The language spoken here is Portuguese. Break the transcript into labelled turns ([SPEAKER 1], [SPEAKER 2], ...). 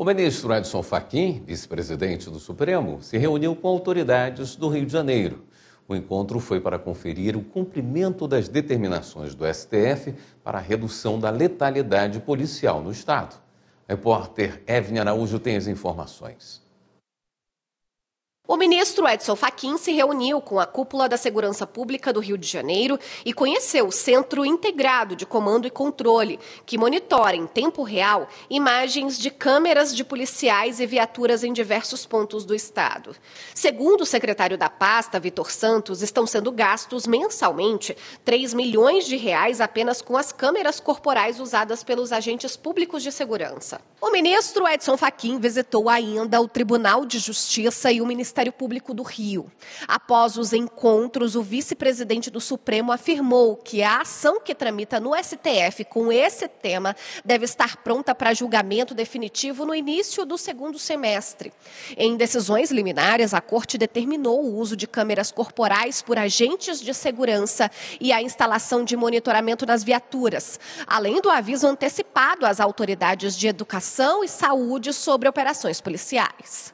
[SPEAKER 1] O ministro Edson Fachin, vice-presidente do Supremo, se reuniu com autoridades do Rio de Janeiro. O encontro foi para conferir o cumprimento das determinações do STF para a redução da letalidade policial no Estado. A repórter Evne Araújo tem as informações.
[SPEAKER 2] O ministro Edson Fachin se reuniu com a cúpula da Segurança Pública do Rio de Janeiro e conheceu o Centro Integrado de Comando e Controle, que monitora em tempo real imagens de câmeras de policiais e viaturas em diversos pontos do estado. Segundo o secretário da pasta, Vitor Santos, estão sendo gastos mensalmente 3 milhões de reais apenas com as câmeras corporais usadas pelos agentes públicos de segurança. O ministro Edson Fachin visitou ainda o Tribunal de Justiça e o Ministério Ministério Público do Rio. Após os encontros, o vice-presidente do Supremo afirmou que a ação que tramita no STF com esse tema deve estar pronta para julgamento definitivo no início do segundo semestre. Em decisões liminares, a Corte determinou o uso de câmeras corporais por agentes de segurança e a instalação de monitoramento nas viaturas, além do aviso antecipado às autoridades de educação e saúde sobre operações policiais.